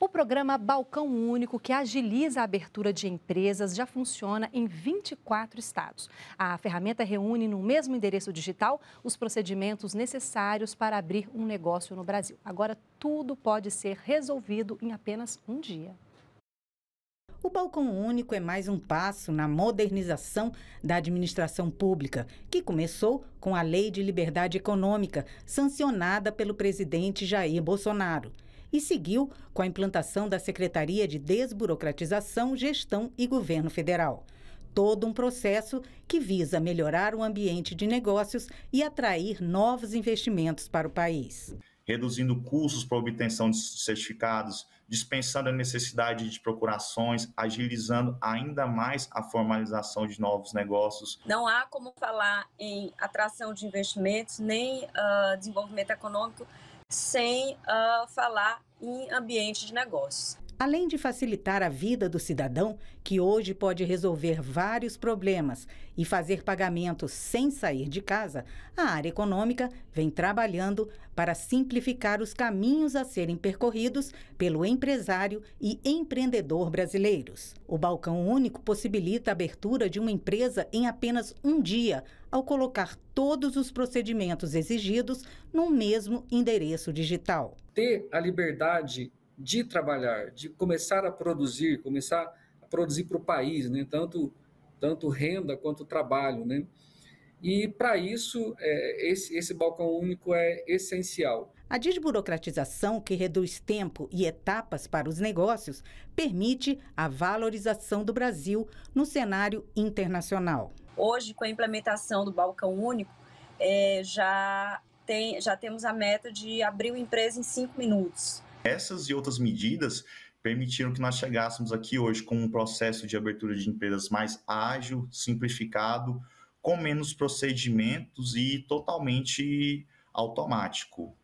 O programa Balcão Único, que agiliza a abertura de empresas, já funciona em 24 estados. A ferramenta reúne no mesmo endereço digital os procedimentos necessários para abrir um negócio no Brasil. Agora, tudo pode ser resolvido em apenas um dia. O balcão único é mais um passo na modernização da administração pública, que começou com a Lei de Liberdade Econômica, sancionada pelo presidente Jair Bolsonaro e seguiu com a implantação da Secretaria de Desburocratização, Gestão e Governo Federal. Todo um processo que visa melhorar o ambiente de negócios e atrair novos investimentos para o país. Reduzindo custos para obtenção de certificados, dispensando a necessidade de procurações, agilizando ainda mais a formalização de novos negócios. Não há como falar em atração de investimentos nem uh, desenvolvimento econômico sem uh, falar em ambiente de negócios. Além de facilitar a vida do cidadão, que hoje pode resolver vários problemas e fazer pagamentos sem sair de casa, a área econômica vem trabalhando para simplificar os caminhos a serem percorridos pelo empresário e empreendedor brasileiros. O Balcão Único possibilita a abertura de uma empresa em apenas um dia, ao colocar todos os procedimentos exigidos no mesmo endereço digital. Ter a liberdade de trabalhar, de começar a produzir, começar a produzir para o país, né? tanto, tanto renda quanto trabalho. Né? E para isso, é, esse, esse balcão único é essencial. A desburocratização, que reduz tempo e etapas para os negócios, permite a valorização do Brasil no cenário internacional. Hoje, com a implementação do Balcão Único, é, já, tem, já temos a meta de abrir uma empresa em cinco minutos. Essas e outras medidas permitiram que nós chegássemos aqui hoje com um processo de abertura de empresas mais ágil, simplificado, com menos procedimentos e totalmente automático.